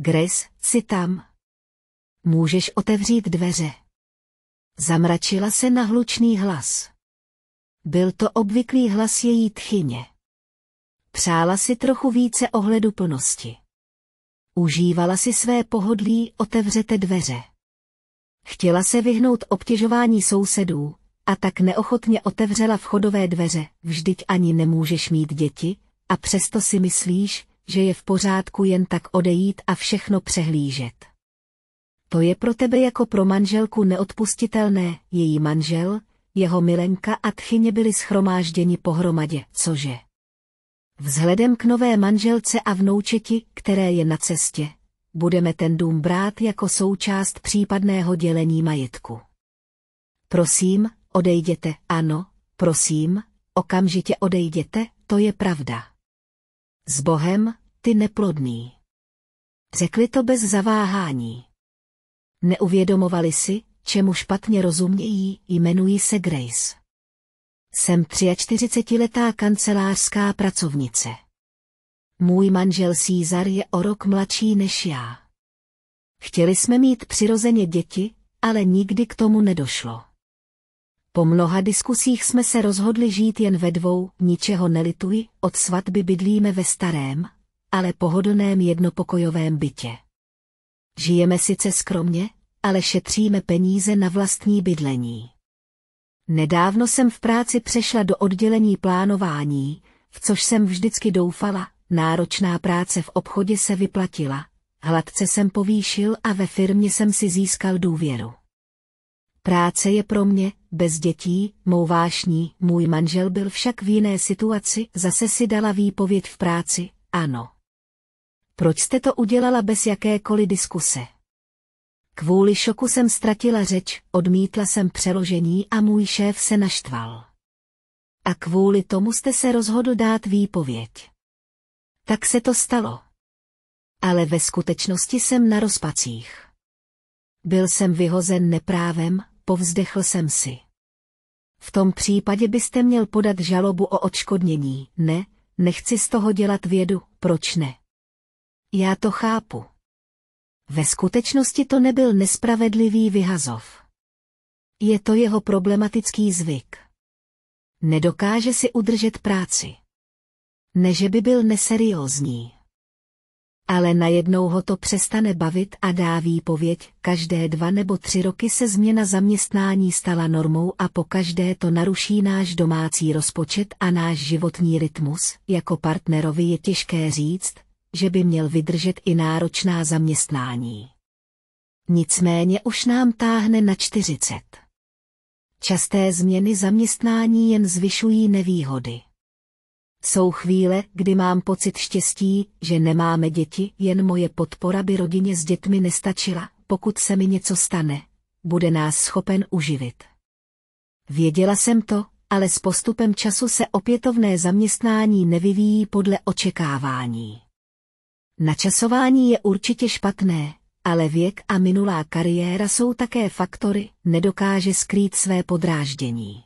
Grace, jsi tam? Můžeš otevřít dveře. Zamračila se na hlučný hlas. Byl to obvyklý hlas její tchyně. Přála si trochu více ohledu plnosti. Užívala si své pohodlí, otevřete dveře. Chtěla se vyhnout obtěžování sousedů, a tak neochotně otevřela vchodové dveře, vždyť ani nemůžeš mít děti, a přesto si myslíš, že je v pořádku jen tak odejít a všechno přehlížet. To je pro tebe jako pro manželku neodpustitelné, její manžel, jeho milenka a tchyně byli schromážděni pohromadě, cože? Vzhledem k nové manželce a vnoučeti, které je na cestě, budeme ten dům brát jako součást případného dělení majetku. Prosím, odejděte, ano, prosím, okamžitě odejděte, to je pravda. S Bohem, ty neplodný. Řekli to bez zaváhání. Neuvědomovali si, čemu špatně rozumějí, jmenuji se Grace. Jsem 43-letá kancelářská pracovnice. Můj manžel Cízar je o rok mladší než já. Chtěli jsme mít přirozeně děti, ale nikdy k tomu nedošlo. Po mnoha diskusích jsme se rozhodli žít jen ve dvou, ničeho nelituji, od svatby bydlíme ve starém, ale pohodlném jednopokojovém bytě. Žijeme sice skromně, ale šetříme peníze na vlastní bydlení. Nedávno jsem v práci přešla do oddělení plánování, v což jsem vždycky doufala, náročná práce v obchodě se vyplatila, hladce jsem povýšil a ve firmě jsem si získal důvěru. Práce je pro mě, bez dětí, mou vášní, můj manžel byl však v jiné situaci, zase si dala výpověď v práci, ano. Proč jste to udělala bez jakékoliv diskuse? Kvůli šoku jsem ztratila řeč, odmítla jsem přeložení a můj šéf se naštval. A kvůli tomu jste se rozhodl dát výpověď. Tak se to stalo. Ale ve skutečnosti jsem na rozpacích. Byl jsem vyhozen neprávem, povzdechl jsem si. V tom případě byste měl podat žalobu o odškodnění, ne, nechci z toho dělat vědu, proč ne? Já to chápu. Ve skutečnosti to nebyl nespravedlivý vyhazov. Je to jeho problematický zvyk. Nedokáže si udržet práci. Neže by byl neseriózní ale najednou ho to přestane bavit a dá výpověď, každé dva nebo tři roky se změna zaměstnání stala normou a po každé to naruší náš domácí rozpočet a náš životní rytmus. Jako partnerovi je těžké říct, že by měl vydržet i náročná zaměstnání. Nicméně už nám táhne na čtyřicet. Časté změny zaměstnání jen zvyšují nevýhody. Jsou chvíle, kdy mám pocit štěstí, že nemáme děti, jen moje podpora by rodině s dětmi nestačila, pokud se mi něco stane. Bude nás schopen uživit. Věděla jsem to, ale s postupem času se opětovné zaměstnání nevyvíjí podle očekávání. Načasování je určitě špatné, ale věk a minulá kariéra jsou také faktory, nedokáže skrýt své podráždění.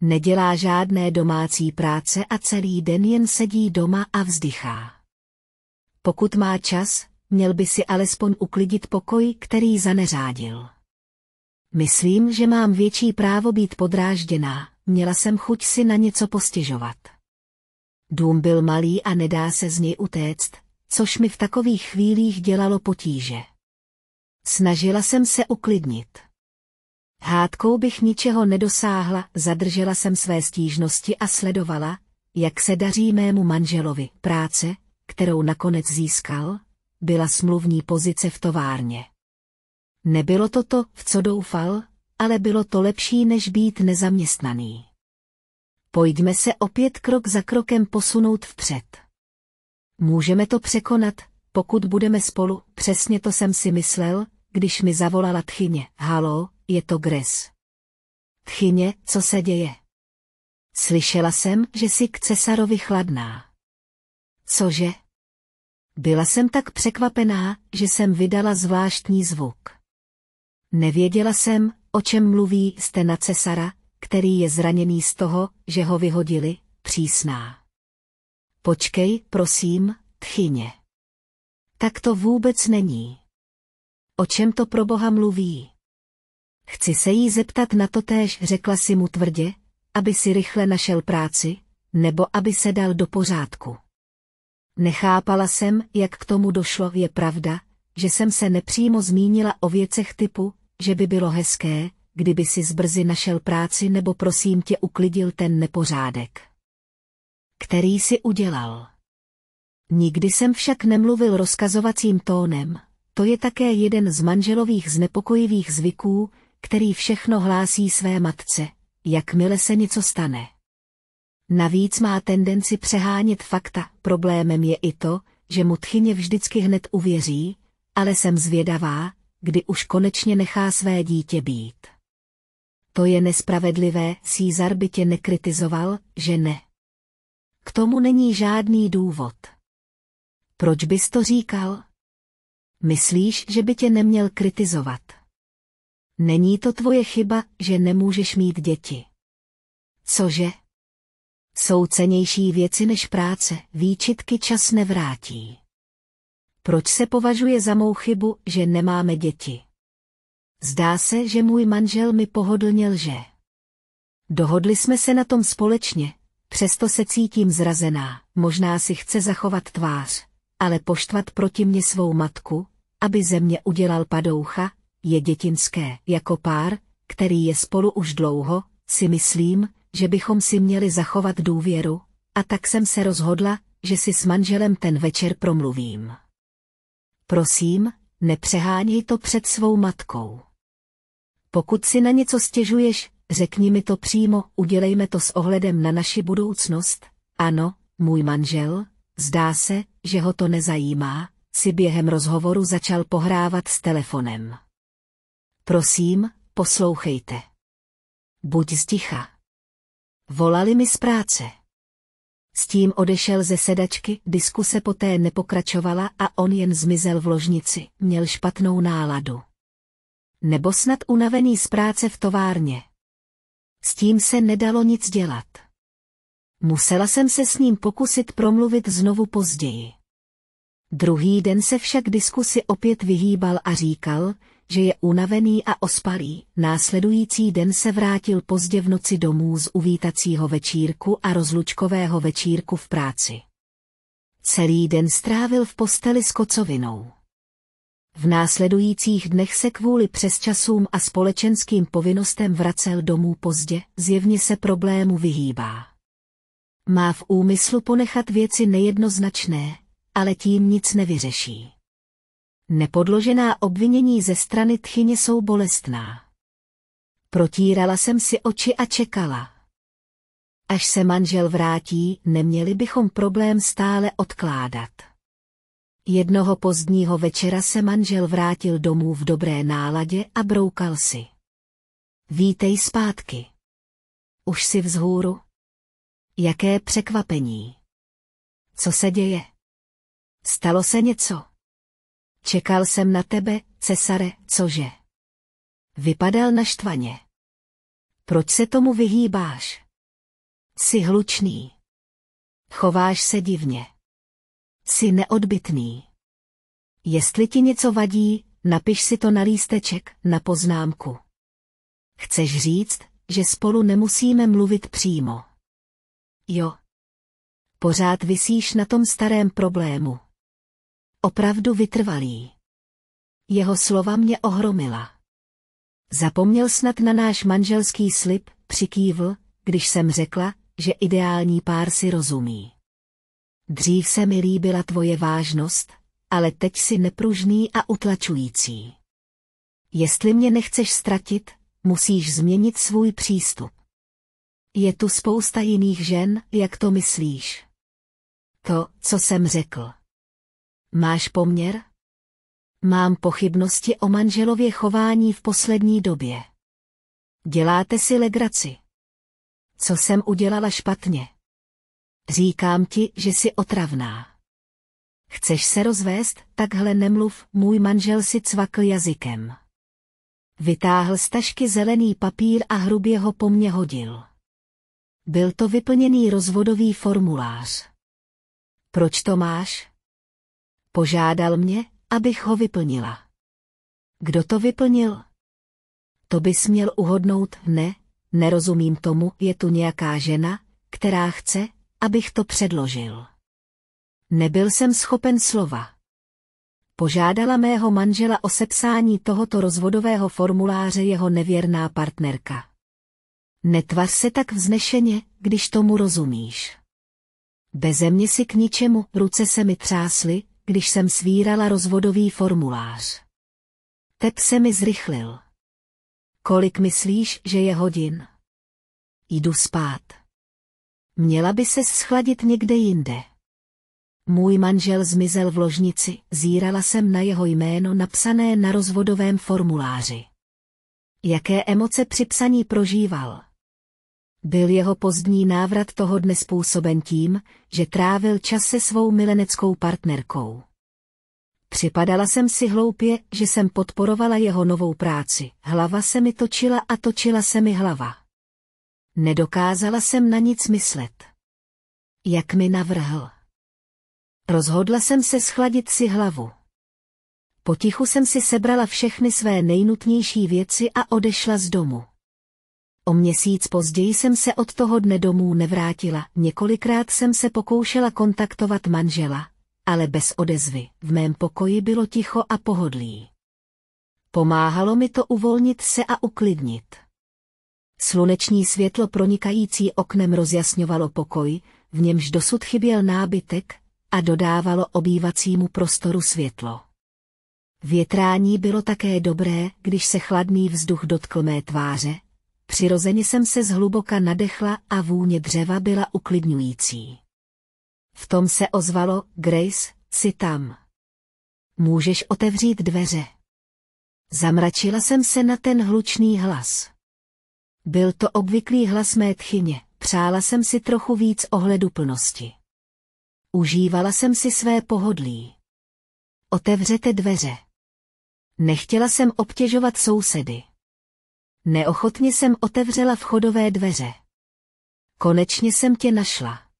Nedělá žádné domácí práce a celý den jen sedí doma a vzdychá. Pokud má čas, měl by si alespoň uklidit pokoj, který zaneřádil. Myslím, že mám větší právo být podrážděná, měla jsem chuť si na něco postěžovat. Dům byl malý a nedá se z něj utéct, což mi v takových chvílích dělalo potíže. Snažila jsem se uklidnit. Hádkou bych ničeho nedosáhla, zadržela jsem své stížnosti a sledovala, jak se daří mému manželovi. Práce, kterou nakonec získal, byla smluvní pozice v továrně. Nebylo to to, v co doufal, ale bylo to lepší než být nezaměstnaný. Pojďme se opět krok za krokem posunout vpřed. Můžeme to překonat, pokud budeme spolu, přesně to jsem si myslel, když mi zavolala tchyně, halo, je to Gres. Tchyně, co se děje? Slyšela jsem, že jsi k cesarovi chladná. Cože? Byla jsem tak překvapená, že jsem vydala zvláštní zvuk. Nevěděla jsem, o čem mluví jste na cesara, který je zraněný z toho, že ho vyhodili, přísná. Počkej, prosím, tchyně. Tak to vůbec není. O čem to pro boha mluví? Chci se jí zeptat na to též, řekla si mu tvrdě, aby si rychle našel práci, nebo aby se dal do pořádku. Nechápala jsem, jak k tomu došlo, je pravda, že jsem se nepřímo zmínila o věcech typu, že by bylo hezké, kdyby si zbrzy našel práci nebo prosím tě uklidil ten nepořádek. Který si udělal. Nikdy jsem však nemluvil rozkazovacím tónem, to je také jeden z manželových znepokojivých zvyků, který všechno hlásí své matce, jakmile se něco stane. Navíc má tendenci přehánět fakta, problémem je i to, že mu tchyně vždycky hned uvěří, ale jsem zvědavá, kdy už konečně nechá své dítě být. To je nespravedlivé, Cízar by tě nekritizoval, že ne. K tomu není žádný důvod. Proč bys to říkal? Myslíš, že by tě neměl kritizovat? Není to tvoje chyba, že nemůžeš mít děti. Cože? Jsou cenější věci než práce, výčitky čas nevrátí. Proč se považuje za mou chybu, že nemáme děti? Zdá se, že můj manžel mi pohodlně lže. Dohodli jsme se na tom společně, přesto se cítím zrazená, možná si chce zachovat tvář ale poštvat proti mně svou matku, aby ze mě udělal padoucha, je dětinské. Jako pár, který je spolu už dlouho, si myslím, že bychom si měli zachovat důvěru, a tak jsem se rozhodla, že si s manželem ten večer promluvím. Prosím, nepřeháněj to před svou matkou. Pokud si na něco stěžuješ, řekni mi to přímo, udělejme to s ohledem na naši budoucnost. Ano, můj manžel, Zdá se, že ho to nezajímá, si během rozhovoru začal pohrávat s telefonem. Prosím, poslouchejte. Buď zticha. Volali mi z práce. S tím odešel ze sedačky, diskuse poté nepokračovala a on jen zmizel v ložnici, měl špatnou náladu. Nebo snad unavený z práce v továrně. S tím se nedalo nic dělat. Musela jsem se s ním pokusit promluvit znovu později. Druhý den se však diskusi opět vyhýbal a říkal, že je unavený a ospalý. Následující den se vrátil pozdě v noci domů z uvítacího večírku a rozlučkového večírku v práci. Celý den strávil v posteli s kocovinou. V následujících dnech se kvůli přesčasům a společenským povinnostem vracel domů pozdě, zjevně se problému vyhýbá. Má v úmyslu ponechat věci nejednoznačné, ale tím nic nevyřeší. Nepodložená obvinění ze strany tchyně jsou bolestná. Protírala jsem si oči a čekala. Až se manžel vrátí, neměli bychom problém stále odkládat. Jednoho pozdního večera se manžel vrátil domů v dobré náladě a broukal si. Vítej zpátky. Už si vzhůru? Jaké překvapení. Co se děje? Stalo se něco. Čekal jsem na tebe, cesare, cože? Vypadal naštvaně. Proč se tomu vyhýbáš? Jsi hlučný. Chováš se divně. Jsi neodbitný. Jestli ti něco vadí, napiš si to na lísteček, na poznámku. Chceš říct, že spolu nemusíme mluvit přímo jo. Pořád visíš na tom starém problému. Opravdu vytrvalý. Jeho slova mě ohromila. Zapomněl snad na náš manželský slib, přikývl, když jsem řekla, že ideální pár si rozumí. Dřív se mi líbila tvoje vážnost, ale teď si nepružný a utlačující. Jestli mě nechceš ztratit, musíš změnit svůj přístup. Je tu spousta jiných žen, jak to myslíš? To, co jsem řekl. Máš poměr? Mám pochybnosti o manželově chování v poslední době. Děláte si legraci. Co jsem udělala špatně? Říkám ti, že jsi otravná. Chceš se rozvést, takhle nemluv, můj manžel si cvakl jazykem. Vytáhl z tašky zelený papír a hrubě ho po mně hodil. Byl to vyplněný rozvodový formulář. Proč to máš? Požádal mě, abych ho vyplnila. Kdo to vyplnil? To bys měl uhodnout, ne, nerozumím tomu, je tu nějaká žena, která chce, abych to předložil. Nebyl jsem schopen slova. Požádala mého manžela o sepsání tohoto rozvodového formuláře jeho nevěrná partnerka. Netvař se tak vznešeně, když tomu rozumíš. Beze mě si k ničemu, ruce se mi třásly, když jsem svírala rozvodový formulář. Tep se mi zrychlil. Kolik myslíš, že je hodin? Jdu spát. Měla by se schladit někde jinde. Můj manžel zmizel v ložnici, zírala jsem na jeho jméno napsané na rozvodovém formuláři. Jaké emoce při psaní prožíval? Byl jeho pozdní návrat toho dne způsoben tím, že trávil čas se svou mileneckou partnerkou. Připadala jsem si hloupě, že jsem podporovala jeho novou práci. Hlava se mi točila a točila se mi hlava. Nedokázala jsem na nic myslet. Jak mi navrhl. Rozhodla jsem se schladit si hlavu. Potichu jsem si sebrala všechny své nejnutnější věci a odešla z domu. O měsíc později jsem se od toho dne domů nevrátila, několikrát jsem se pokoušela kontaktovat manžela, ale bez odezvy, v mém pokoji bylo ticho a pohodlí. Pomáhalo mi to uvolnit se a uklidnit. Sluneční světlo pronikající oknem rozjasňovalo pokoj, v němž dosud chyběl nábytek, a dodávalo obývacímu prostoru světlo. Větrání bylo také dobré, když se chladný vzduch dotkl mé tváře, Přirozeně jsem se zhluboka nadechla a vůně dřeva byla uklidňující. V tom se ozvalo, Grace, jsi tam. Můžeš otevřít dveře. Zamračila jsem se na ten hlučný hlas. Byl to obvyklý hlas mé tchyně, přála jsem si trochu víc ohleduplnosti. Užívala jsem si své pohodlí. Otevřete dveře. Nechtěla jsem obtěžovat sousedy. Neochotně jsem otevřela vchodové dveře. Konečně jsem tě našla.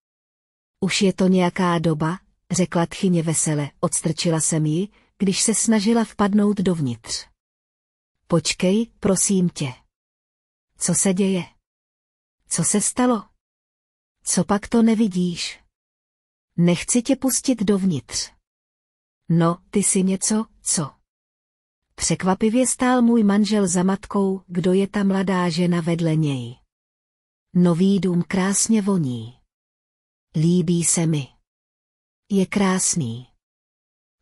Už je to nějaká doba, řekla tchyně vesele, odstrčila jsem ji, když se snažila vpadnout dovnitř. Počkej, prosím tě. Co se děje? Co se stalo? Co pak to nevidíš? Nechci tě pustit dovnitř. No, ty jsi něco, co? Překvapivě stál můj manžel za matkou, kdo je ta mladá žena vedle něj. Nový dům krásně voní. Líbí se mi. Je krásný.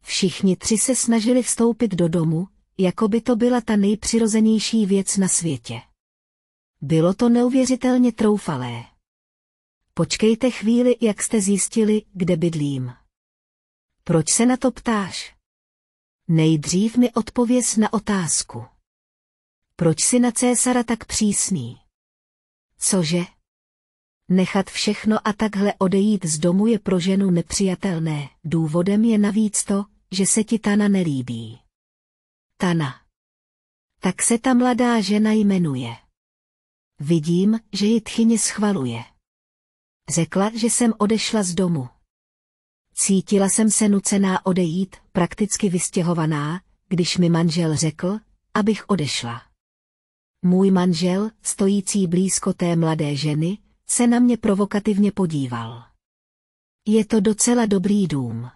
Všichni tři se snažili vstoupit do domu, jako by to byla ta nejpřirozenější věc na světě. Bylo to neuvěřitelně troufalé. Počkejte chvíli, jak jste zjistili, kde bydlím. Proč se na to ptáš? Nejdřív mi odpověz na otázku. Proč si na Césara tak přísný? Cože? Nechat všechno a takhle odejít z domu je pro ženu nepřijatelné, důvodem je navíc to, že se ti Tana nelíbí. Tana. Tak se ta mladá žena jmenuje. Vidím, že ji tchyně schvaluje. Řekla, že jsem odešla z domu. Cítila jsem se nucená odejít, prakticky vystěhovaná, když mi manžel řekl, abych odešla. Můj manžel, stojící blízko té mladé ženy, se na mě provokativně podíval. Je to docela dobrý dům.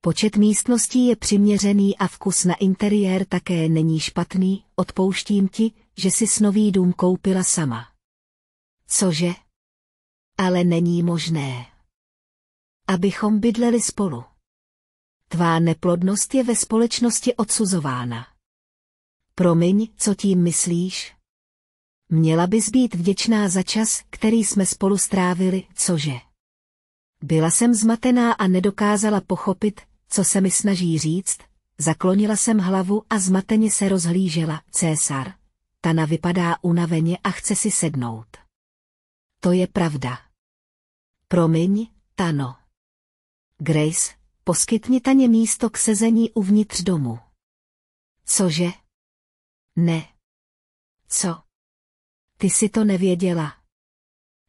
Počet místností je přiměřený a vkus na interiér také není špatný, odpouštím ti, že si nový dům koupila sama. Cože? Ale není možné abychom bydleli spolu. Tvá neplodnost je ve společnosti odsuzována. Promiň, co tím myslíš? Měla bys být vděčná za čas, který jsme spolu strávili, cože? Byla jsem zmatená a nedokázala pochopit, co se mi snaží říct, zaklonila jsem hlavu a zmateně se rozhlížela, César. Tana vypadá unaveně a chce si sednout. To je pravda. Promiň, Tano. Grace, poskytni Taně místo k sezení uvnitř domu. Cože? Ne. Co? Ty si to nevěděla.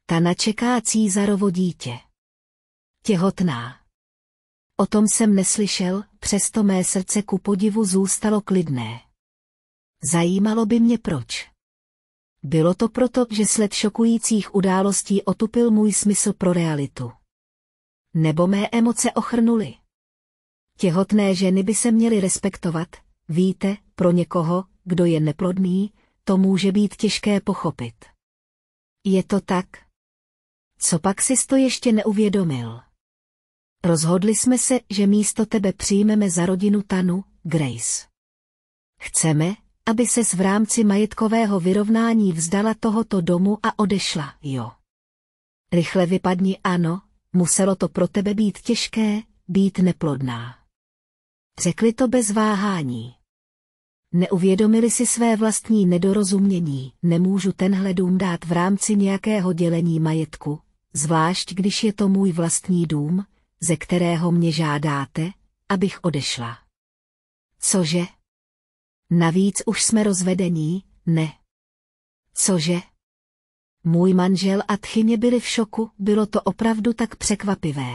Tana čeká Cízarovo dítě. Těhotná. O tom jsem neslyšel, přesto mé srdce ku podivu zůstalo klidné. Zajímalo by mě proč. Bylo to proto, že sled šokujících událostí otupil můj smysl pro realitu nebo mé emoce ochrnuly. Těhotné ženy by se měly respektovat, víte, pro někoho, kdo je neplodný, to může být těžké pochopit. Je to tak? Co pak si to ještě neuvědomil? Rozhodli jsme se, že místo tebe přijmeme za rodinu Tanu, Grace. Chceme, aby se v rámci majetkového vyrovnání vzdala tohoto domu a odešla, jo. Rychle vypadni ano, muselo to pro tebe být těžké, být neplodná. Řekli to bez váhání. Neuvědomili si své vlastní nedorozumění, nemůžu tenhle dům dát v rámci nějakého dělení majetku, zvlášť když je to můj vlastní dům, ze kterého mě žádáte, abych odešla. Cože? Navíc už jsme rozvedení, ne. Cože? Můj manžel a tchyně byli v šoku, bylo to opravdu tak překvapivé.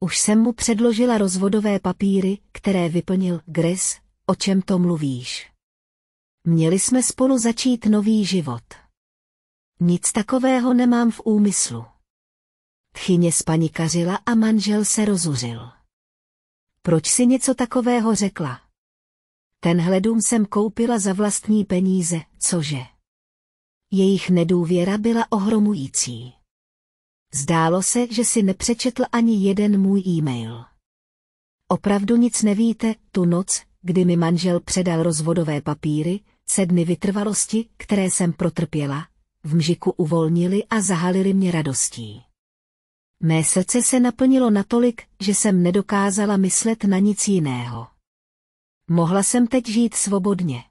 Už jsem mu předložila rozvodové papíry, které vyplnil Gris, o čem to mluvíš. Měli jsme spolu začít nový život. Nic takového nemám v úmyslu. Tchyně spanikařila a manžel se rozuřil. Proč si něco takového řekla? Tenhle dům jsem koupila za vlastní peníze, cože? Jejich nedůvěra byla ohromující. Zdálo se, že si nepřečetl ani jeden můj e-mail. Opravdu nic nevíte, tu noc, kdy mi manžel předal rozvodové papíry, se dny vytrvalosti, které jsem protrpěla, v mžiku uvolnili a zahalili mě radostí. Mé srdce se naplnilo natolik, že jsem nedokázala myslet na nic jiného. Mohla jsem teď žít svobodně.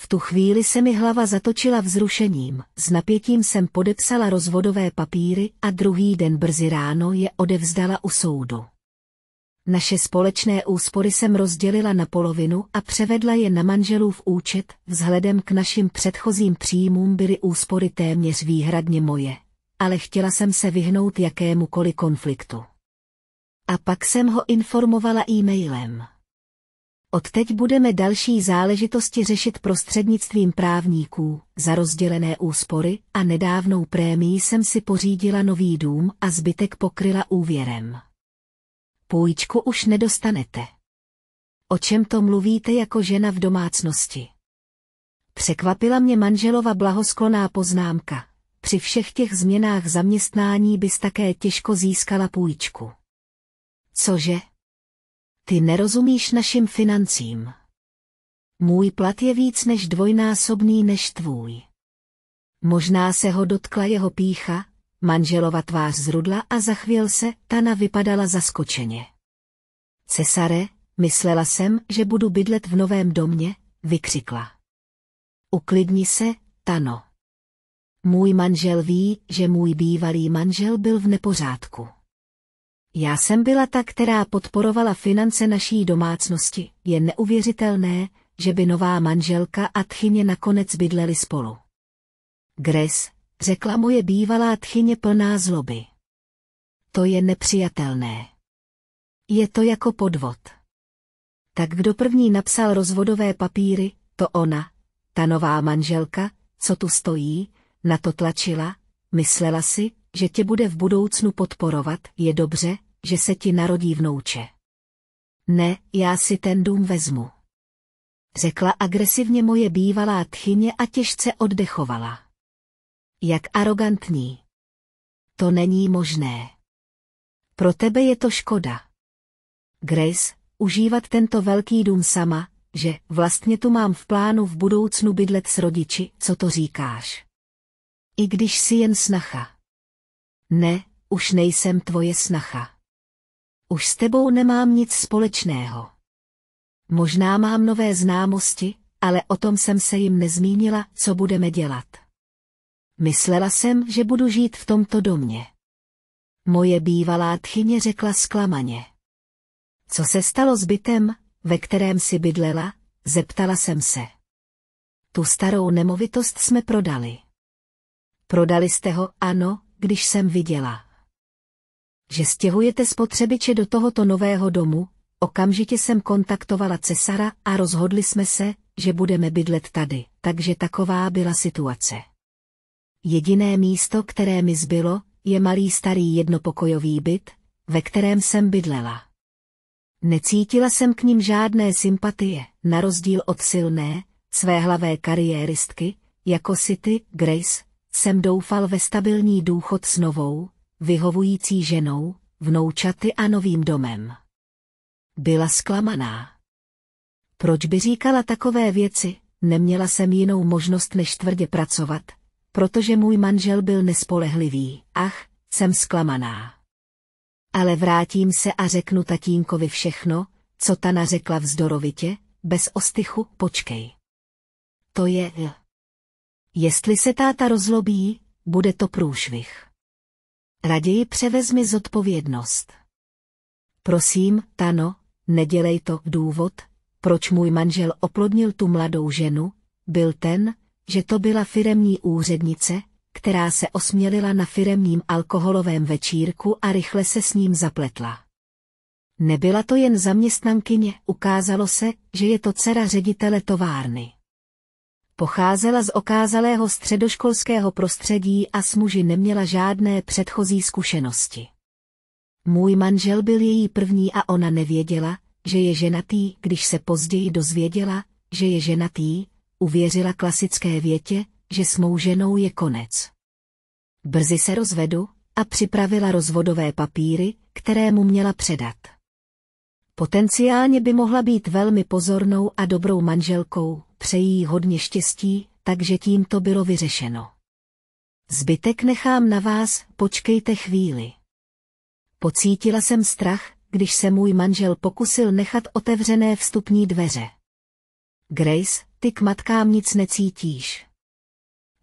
V tu chvíli se mi hlava zatočila vzrušením, s napětím jsem podepsala rozvodové papíry a druhý den brzy ráno je odevzdala u soudu. Naše společné úspory jsem rozdělila na polovinu a převedla je na manželův účet, vzhledem k našim předchozím příjmům byly úspory téměř výhradně moje, ale chtěla jsem se vyhnout jakémukoliv konfliktu. A pak jsem ho informovala e-mailem. Odteď budeme další záležitosti řešit prostřednictvím právníků. Za rozdělené úspory a nedávnou prémii jsem si pořídila nový dům a zbytek pokryla úvěrem. Půjčku už nedostanete. O čem to mluvíte jako žena v domácnosti? Překvapila mě manželova blahoskloná poznámka. Při všech těch změnách zaměstnání bys také těžko získala půjčku. Cože? Ty nerozumíš našim financím. Můj plat je víc než dvojnásobný než tvůj. Možná se ho dotkla jeho pícha, manželova tvář zrudla a zachvěl se, Tana vypadala zaskočeně. Cesare, myslela jsem, že budu bydlet v novém domě, vykřikla. Uklidni se, Tano. Můj manžel ví, že můj bývalý manžel byl v nepořádku. Já jsem byla ta, která podporovala finance naší domácnosti. Je neuvěřitelné, že by nová manželka a tchyně nakonec bydleli spolu. Gres, řekla moje bývalá tchyně plná zloby. To je nepřijatelné. Je to jako podvod. Tak kdo první napsal rozvodové papíry, to ona, ta nová manželka, co tu stojí, na to tlačila, myslela si, že tě bude v budoucnu podporovat, je dobře, že se ti narodí vnouče. Ne, já si ten dům vezmu. Řekla agresivně moje bývalá tchyně a těžce oddechovala. Jak arrogantní. To není možné. Pro tebe je to škoda. Grace, užívat tento velký dům sama, že vlastně tu mám v plánu v budoucnu bydlet s rodiči, co to říkáš. I když si jen snacha. Ne, už nejsem tvoje snacha. Už s tebou nemám nic společného. Možná mám nové známosti, ale o tom jsem se jim nezmínila, co budeme dělat. Myslela jsem, že budu žít v tomto domě. Moje bývalá tchyně řekla zklamaně. Co se stalo s bytem, ve kterém si bydlela, zeptala jsem se. Tu starou nemovitost jsme prodali. Prodali jste ho, ano, když jsem viděla že stěhujete spotřebiče do tohoto nového domu, okamžitě jsem kontaktovala cesara a rozhodli jsme se, že budeme bydlet tady, takže taková byla situace. Jediné místo, které mi zbylo, je malý starý jednopokojový byt, ve kterém jsem bydlela. Necítila jsem k ním žádné sympatie, na rozdíl od silné, svéhlavé kariéristky, jako City Grace, jsem doufal ve stabilní důchod s novou, vyhovující ženou, vnoučaty a novým domem. Byla zklamaná. Proč by říkala takové věci, neměla jsem jinou možnost než tvrdě pracovat, protože můj manžel byl nespolehlivý, ach, jsem zklamaná. Ale vrátím se a řeknu tatínkovi všechno, co Tana řekla vzdorovitě, bez ostychu, počkej. To je... Jestli se táta rozlobí, bude to průšvih. Raději převezmi zodpovědnost. Prosím, Tano, nedělej to důvod, proč můj manžel oplodnil tu mladou ženu, byl ten, že to byla firemní úřednice, která se osmělila na firemním alkoholovém večírku a rychle se s ním zapletla. Nebyla to jen zaměstnankyně, ukázalo se, že je to dcera ředitele továrny. Pocházela z okázalého středoškolského prostředí a s muži neměla žádné předchozí zkušenosti. Můj manžel byl její první a ona nevěděla, že je ženatý, když se později dozvěděla, že je ženatý, uvěřila klasické větě, že s mou ženou je konec. Brzy se rozvedu a připravila rozvodové papíry, které mu měla předat. Potenciálně by mohla být velmi pozornou a dobrou manželkou, přejí hodně štěstí, takže tím to bylo vyřešeno. Zbytek nechám na vás, počkejte chvíli. Pocítila jsem strach, když se můj manžel pokusil nechat otevřené vstupní dveře. Grace, ty k matkám nic necítíš.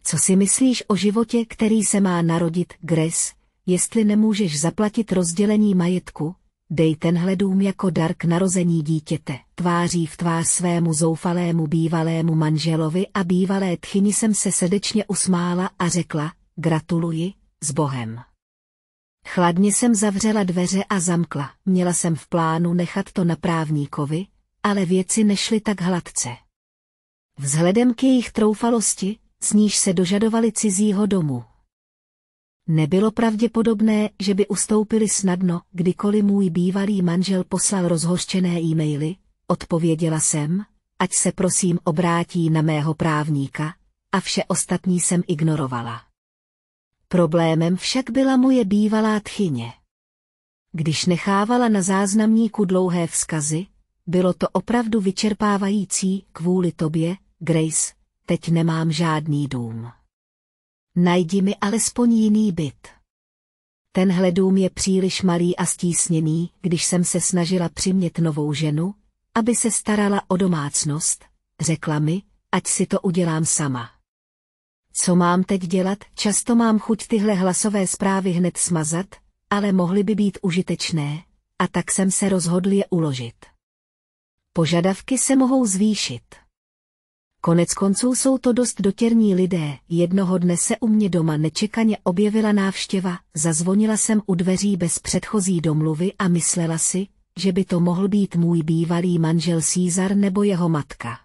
Co si myslíš o životě, který se má narodit, Grace, jestli nemůžeš zaplatit rozdělení majetku, Dej tenhle dům jako dar k narození dítěte, tváří v tvář svému zoufalému bývalému manželovi a bývalé tchyni jsem se srdečně usmála a řekla, gratuluji, s Bohem. Chladně jsem zavřela dveře a zamkla, měla jsem v plánu nechat to na právníkovi, ale věci nešly tak hladce. Vzhledem k jejich troufalosti, z níž se dožadovali cizího domu, Nebylo pravděpodobné, že by ustoupili snadno, kdykoliv můj bývalý manžel poslal rozhořčené e-maily, odpověděla jsem, ať se prosím obrátí na mého právníka, a vše ostatní jsem ignorovala. Problémem však byla moje bývalá tchyně. Když nechávala na záznamníku dlouhé vzkazy, bylo to opravdu vyčerpávající kvůli tobě, Grace, teď nemám žádný dům. Najdi mi alespoň jiný byt. Tenhle dům je příliš malý a stísněný, když jsem se snažila přimět novou ženu, aby se starala o domácnost, řekla mi, ať si to udělám sama. Co mám teď dělat, často mám chuť tyhle hlasové zprávy hned smazat, ale mohly by být užitečné, a tak jsem se rozhodl je uložit. Požadavky se mohou zvýšit. Konec konců jsou to dost dotěrní lidé, jednoho dne se u mě doma nečekaně objevila návštěva, zazvonila jsem u dveří bez předchozí domluvy a myslela si, že by to mohl být můj bývalý manžel Cízar nebo jeho matka.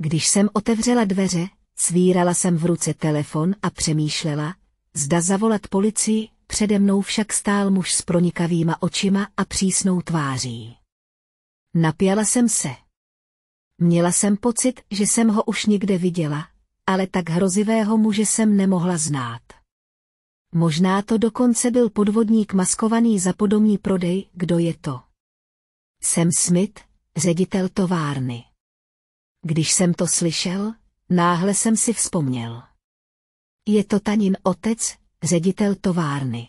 Když jsem otevřela dveře, svírala jsem v ruce telefon a přemýšlela, zda zavolat policii, přede mnou však stál muž s pronikavýma očima a přísnou tváří. Napěla jsem se. Měla jsem pocit, že jsem ho už někde viděla, ale tak hrozivého muže jsem nemohla znát. Možná to dokonce byl podvodník maskovaný za podomní prodej, kdo je to. Jsem Smith, ředitel továrny. Když jsem to slyšel, náhle jsem si vzpomněl. Je to Tanin otec, ředitel továrny.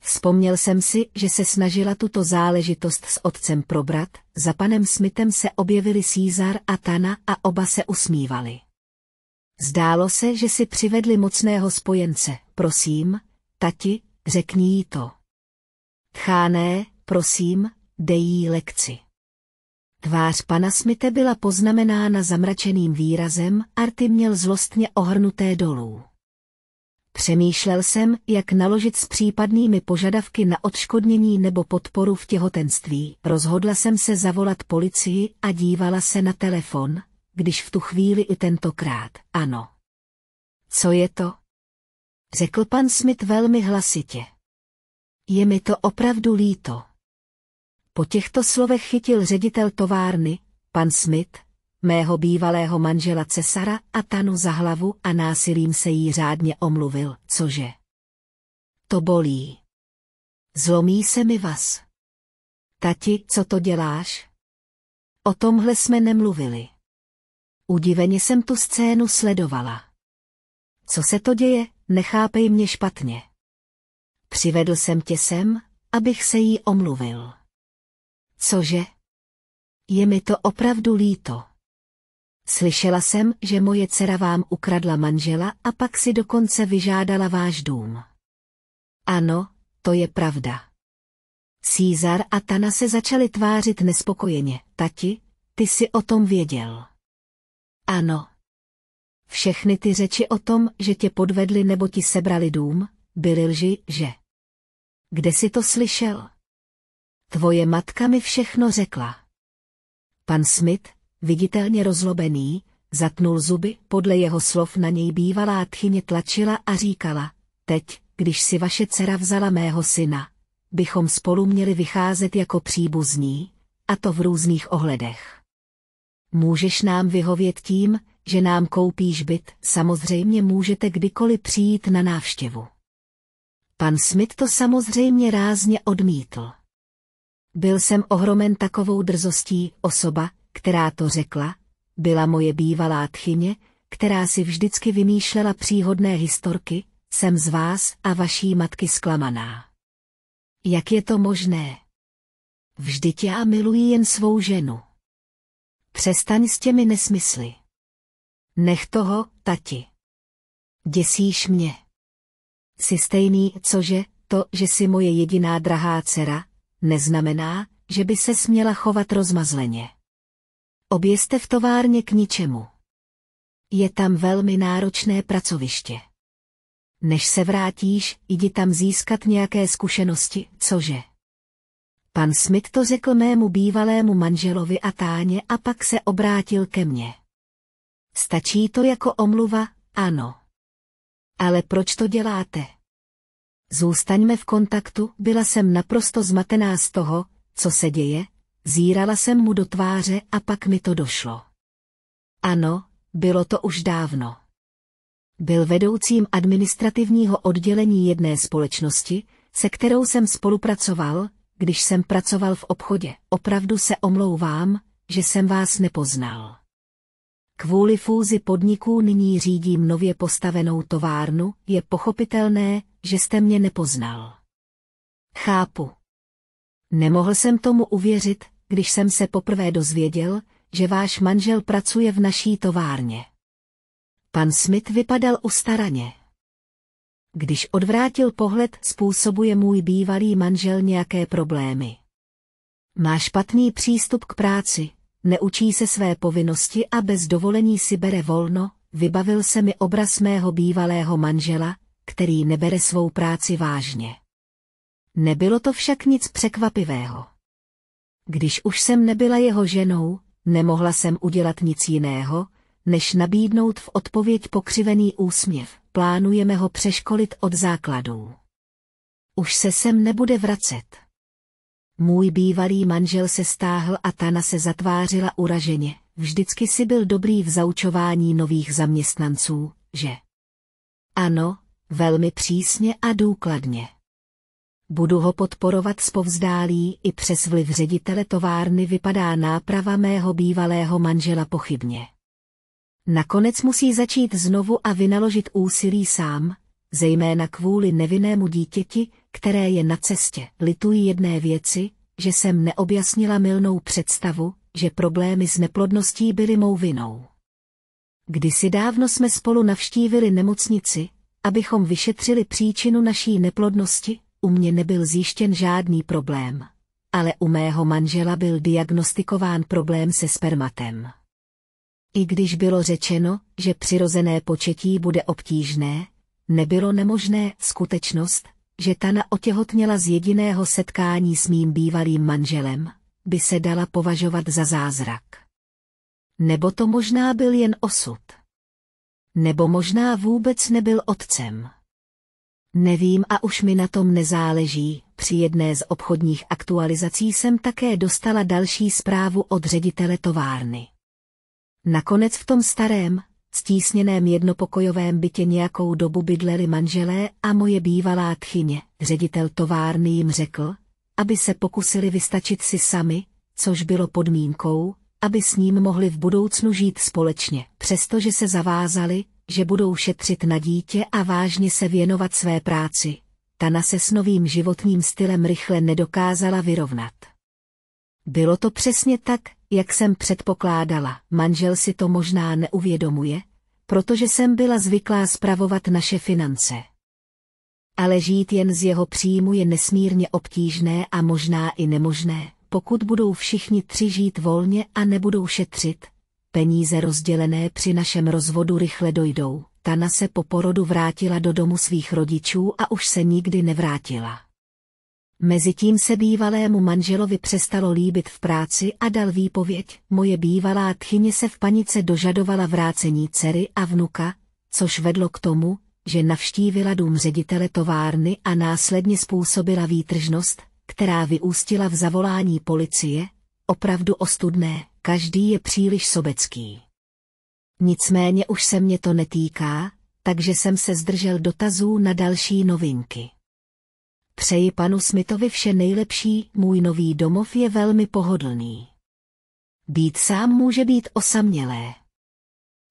Vzpomněl jsem si, že se snažila tuto záležitost s otcem probrat, za panem Smithem se objevili Cízar a Tana a oba se usmívali. Zdálo se, že si přivedli mocného spojence, prosím, tati, řekni jí to. Tcháné, prosím, dej jí lekci. Tvář pana Smite byla poznamenána zamračeným výrazem, Arty měl zlostně ohrnuté dolů. Přemýšlel jsem, jak naložit s případnými požadavky na odškodnění nebo podporu v těhotenství. Rozhodla jsem se zavolat policii a dívala se na telefon, když v tu chvíli i tentokrát, ano. Co je to? Řekl pan Smith velmi hlasitě. Je mi to opravdu líto. Po těchto slovech chytil ředitel továrny, pan Smith, mého bývalého manžela cesara a Tanu za hlavu a násilím se jí řádně omluvil, cože? To bolí. Zlomí se mi vás. Tati, co to děláš? O tomhle jsme nemluvili. Udiveně jsem tu scénu sledovala. Co se to děje, nechápej mě špatně. Přivedl jsem tě sem, abych se jí omluvil. Cože? Je mi to opravdu líto. Slyšela jsem, že moje dcera vám ukradla manžela a pak si dokonce vyžádala váš dům. Ano, to je pravda. Cízar a Tana se začali tvářit nespokojeně. Tati, ty jsi o tom věděl. Ano. Všechny ty řeči o tom, že tě podvedli nebo ti sebrali dům, byly lži, že? Kde jsi to slyšel? Tvoje matka mi všechno řekla. Pan Smith, Viditelně rozlobený, zatnul zuby, podle jeho slov na něj bývalá tchyně tlačila a říkala, teď, když si vaše dcera vzala mého syna, bychom spolu měli vycházet jako příbuzní, a to v různých ohledech. Můžeš nám vyhovět tím, že nám koupíš byt, samozřejmě můžete kdykoliv přijít na návštěvu. Pan Smith to samozřejmě rázně odmítl. Byl jsem ohromen takovou drzostí, osoba, která to řekla, byla moje bývalá tchyně, která si vždycky vymýšlela příhodné historky, jsem z vás a vaší matky zklamaná. Jak je to možné? Vždyť já miluji jen svou ženu. Přestaň s těmi nesmysly. Nech toho, tati. Děsíš mě. Jsi stejný, cože, to, že jsi moje jediná drahá dcera, neznamená, že by se směla chovat rozmazleně. Obě jste v továrně k ničemu. Je tam velmi náročné pracoviště. Než se vrátíš, jdi tam získat nějaké zkušenosti, cože? Pan Smith to řekl mému bývalému manželovi a táně a pak se obrátil ke mně. Stačí to jako omluva, ano. Ale proč to děláte? Zůstaňme v kontaktu, byla jsem naprosto zmatená z toho, co se děje, Zírala jsem mu do tváře a pak mi to došlo. Ano, bylo to už dávno. Byl vedoucím administrativního oddělení jedné společnosti, se kterou jsem spolupracoval, když jsem pracoval v obchodě. Opravdu se omlouvám, že jsem vás nepoznal. Kvůli fúzi podniků nyní řídím nově postavenou továrnu, je pochopitelné, že jste mě nepoznal. Chápu. Nemohl jsem tomu uvěřit, když jsem se poprvé dozvěděl, že váš manžel pracuje v naší továrně. Pan Smith vypadal ustaraně. Když odvrátil pohled, způsobuje můj bývalý manžel nějaké problémy. Má špatný přístup k práci, neučí se své povinnosti a bez dovolení si bere volno, vybavil se mi obraz mého bývalého manžela, který nebere svou práci vážně. Nebylo to však nic překvapivého. Když už jsem nebyla jeho ženou, nemohla jsem udělat nic jiného, než nabídnout v odpověď pokřivený úsměv. Plánujeme ho přeškolit od základů. Už se sem nebude vracet. Můj bývalý manžel se stáhl a Tana se zatvářila uraženě. Vždycky si byl dobrý v zaučování nových zaměstnanců, že? Ano, velmi přísně a důkladně budu ho podporovat spovzdálí i přes vliv ředitele továrny vypadá náprava mého bývalého manžela pochybně. Nakonec musí začít znovu a vynaložit úsilí sám, zejména kvůli nevinnému dítěti, které je na cestě. Lituji jedné věci, že jsem neobjasnila milnou představu, že problémy s neplodností byly mou vinou. Kdysi dávno jsme spolu navštívili nemocnici, abychom vyšetřili příčinu naší neplodnosti, u mě nebyl zjištěn žádný problém. Ale u mého manžela byl diagnostikován problém se spermatem. I když bylo řečeno, že přirozené početí bude obtížné, nebylo nemožné skutečnost, že Tana otěhotněla z jediného setkání s mým bývalým manželem, by se dala považovat za zázrak. Nebo to možná byl jen osud. Nebo možná vůbec nebyl otcem. Nevím a už mi na tom nezáleží, při jedné z obchodních aktualizací jsem také dostala další zprávu od ředitele továrny. Nakonec v tom starém, stísněném jednopokojovém bytě nějakou dobu bydleli manželé a moje bývalá tchyně, ředitel továrny jim řekl, aby se pokusili vystačit si sami, což bylo podmínkou, aby s ním mohli v budoucnu žít společně, přestože se zavázali, že budou šetřit na dítě a vážně se věnovat své práci. Tana se s novým životním stylem rychle nedokázala vyrovnat. Bylo to přesně tak, jak jsem předpokládala, manžel si to možná neuvědomuje, protože jsem byla zvyklá spravovat naše finance. Ale žít jen z jeho příjmu je nesmírně obtížné a možná i nemožné, pokud budou všichni tři žít volně a nebudou šetřit, peníze rozdělené při našem rozvodu rychle dojdou. Tana se po porodu vrátila do domu svých rodičů a už se nikdy nevrátila. Mezitím se bývalému manželovi přestalo líbit v práci a dal výpověď. Moje bývalá tchyně se v panice dožadovala vrácení dcery a vnuka, což vedlo k tomu, že navštívila dům ředitele továrny a následně způsobila výtržnost, která vyústila v zavolání policie, opravdu ostudné, každý je příliš sobecký. Nicméně už se mě to netýká, takže jsem se zdržel dotazů na další novinky. Přeji panu Smithovi vše nejlepší, můj nový domov je velmi pohodlný. Být sám může být osamělé.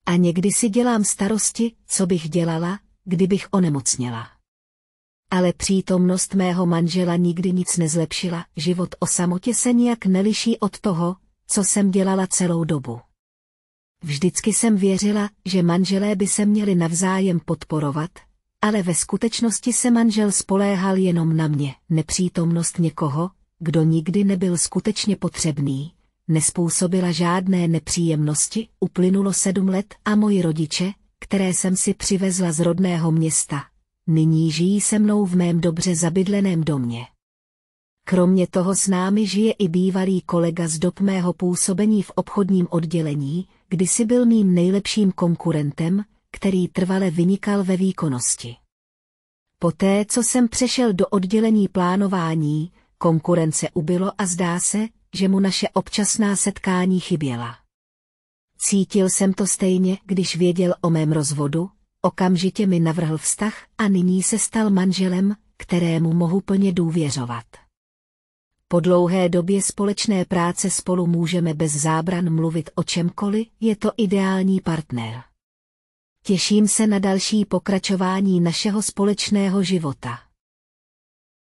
A někdy si dělám starosti, co bych dělala, kdybych onemocněla ale přítomnost mého manžela nikdy nic nezlepšila, život o samotě se nijak neliší od toho, co jsem dělala celou dobu. Vždycky jsem věřila, že manželé by se měli navzájem podporovat, ale ve skutečnosti se manžel spoléhal jenom na mě, nepřítomnost někoho, kdo nikdy nebyl skutečně potřebný, nespůsobila žádné nepříjemnosti, uplynulo sedm let a moji rodiče, které jsem si přivezla z rodného města, nyní žijí se mnou v mém dobře zabydleném domě. Kromě toho s námi žije i bývalý kolega z dob mého působení v obchodním oddělení, kdy si byl mým nejlepším konkurentem, který trvale vynikal ve výkonnosti. Poté, co jsem přešel do oddělení plánování, konkurence ubylo a zdá se, že mu naše občasná setkání chyběla. Cítil jsem to stejně, když věděl o mém rozvodu, Okamžitě mi navrhl vztah a nyní se stal manželem, kterému mohu plně důvěřovat. Po dlouhé době společné práce spolu můžeme bez zábran mluvit o čemkoliv, je to ideální partner. Těším se na další pokračování našeho společného života.